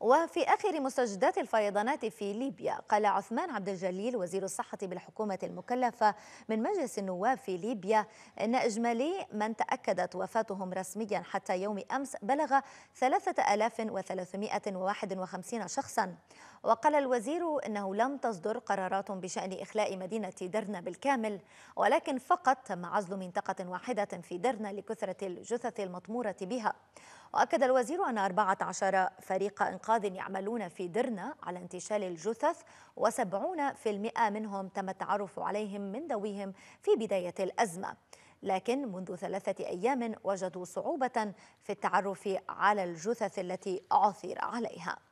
وفي آخر مستجدات الفيضانات في ليبيا قال عثمان عبد الجليل وزير الصحة بالحكومة المكلفة من مجلس النواب في ليبيا أن إجمالي من تأكدت وفاتهم رسميا حتى يوم أمس بلغ 3351 شخصا وقال الوزير أنه لم تصدر قرارات بشأن إخلاء مدينة درنا بالكامل ولكن فقط تم عزل منطقة واحدة في درنا لكثرة الجثث المطمورة بها وأكد الوزير أن 14 فريق إنقاذ يعملون في درنا على انتشال الجثث و70% منهم تم التعرف عليهم من ذويهم في بداية الأزمة لكن منذ ثلاثة أيام وجدوا صعوبة في التعرف على الجثث التي عثر عليها